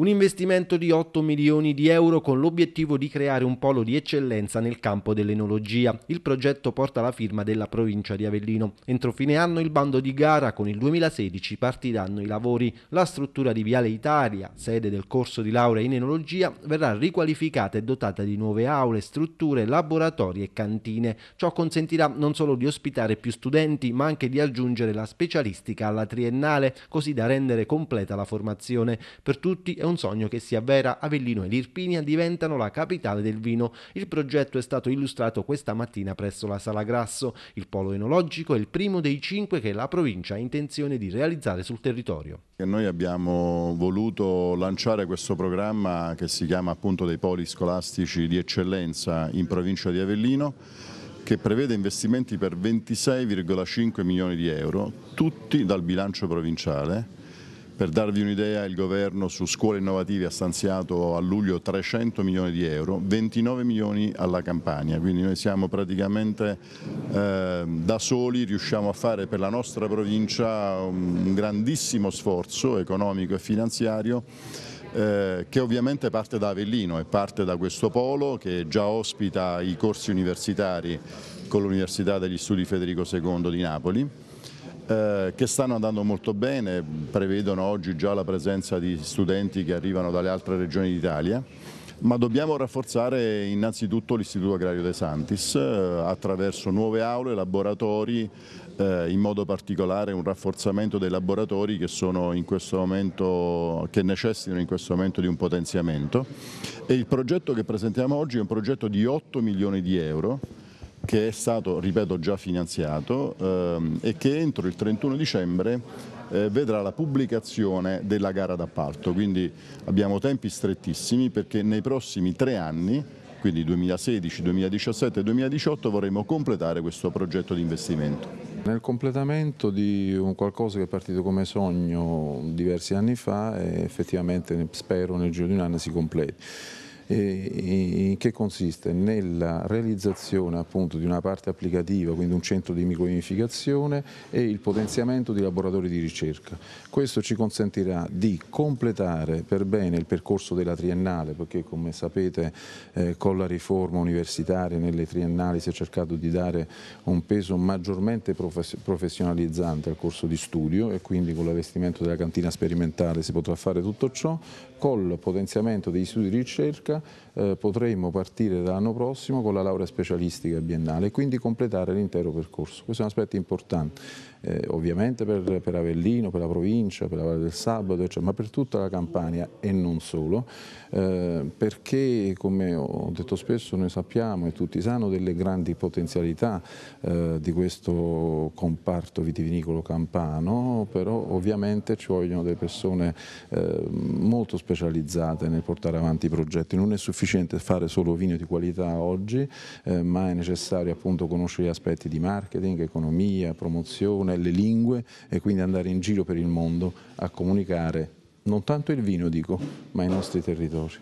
Un investimento di 8 milioni di euro con l'obiettivo di creare un polo di eccellenza nel campo dell'enologia. Il progetto porta la firma della provincia di Avellino. Entro fine anno il bando di gara con il 2016 partiranno i lavori. La struttura di Viale Italia, sede del corso di laurea in enologia, verrà riqualificata e dotata di nuove aule, strutture, laboratori e cantine. Ciò consentirà non solo di ospitare più studenti, ma anche di aggiungere la specialistica alla triennale, così da rendere completa la formazione. Per tutti è un un sogno che si avvera, Avellino e Lirpinia diventano la capitale del vino. Il progetto è stato illustrato questa mattina presso la Sala Grasso. Il polo enologico è il primo dei cinque che la provincia ha intenzione di realizzare sul territorio. Noi abbiamo voluto lanciare questo programma che si chiama appunto dei poli scolastici di eccellenza in provincia di Avellino che prevede investimenti per 26,5 milioni di euro, tutti dal bilancio provinciale per darvi un'idea, il governo su scuole innovative ha stanziato a luglio 300 milioni di euro, 29 milioni alla Campania, quindi noi siamo praticamente eh, da soli, riusciamo a fare per la nostra provincia un grandissimo sforzo economico e finanziario eh, che ovviamente parte da Avellino e parte da questo polo che già ospita i corsi universitari con l'Università degli Studi Federico II di Napoli eh, che stanno andando molto bene, prevedono oggi già la presenza di studenti che arrivano dalle altre regioni d'Italia ma dobbiamo rafforzare innanzitutto l'Istituto Agrario De Santis eh, attraverso nuove aule, laboratori, eh, in modo particolare un rafforzamento dei laboratori che, momento, che, necessitano in questo momento di un potenziamento e il progetto che presentiamo oggi è un progetto di 8 milioni di euro che è stato, ripeto, già finanziato ehm, e che entro il 31 dicembre eh, vedrà la pubblicazione della gara d'appalto. Quindi abbiamo tempi strettissimi perché nei prossimi tre anni quindi 2016, 2017 e 2018 vorremmo completare questo progetto di investimento. Nel completamento di un qualcosa che è partito come sogno diversi anni fa e eh, effettivamente spero nel giro di un anno si completi eh, che consiste nella realizzazione appunto di una parte applicativa, quindi un centro di microunificazione e il potenziamento di laboratori di ricerca. Questo ci consentirà di completare per bene il percorso della triennale, perché come sapete eh, con la riforma universitaria nelle triennali si è cercato di dare un peso maggiormente profes professionalizzante al corso di studio e quindi con l'allestimento della cantina sperimentale si potrà fare tutto ciò, col potenziamento degli studi di ricerca eh, potremo partire dall'anno prossimo con la laurea specialistica biennale e quindi completare l'intero percorso. Questo è un aspetto importante eh, ovviamente per, per, Avellino, per la provincia, per la Valle del Sabato, eccetera, ma per tutta la Campania e non solo, eh, perché come ho detto spesso noi sappiamo e tutti sanno delle grandi potenzialità eh, di questo comparto vitivinicolo campano, però ovviamente ci vogliono delle persone eh, molto specializzate nel portare avanti i progetti, non è sufficiente fare solo vino di qualità oggi, eh, ma è necessario appunto conoscere gli aspetti di marketing, economia, promozione, le lingue e quindi andare in giro per il mondo a comunicare non tanto il vino, dico, ma i nostri territori.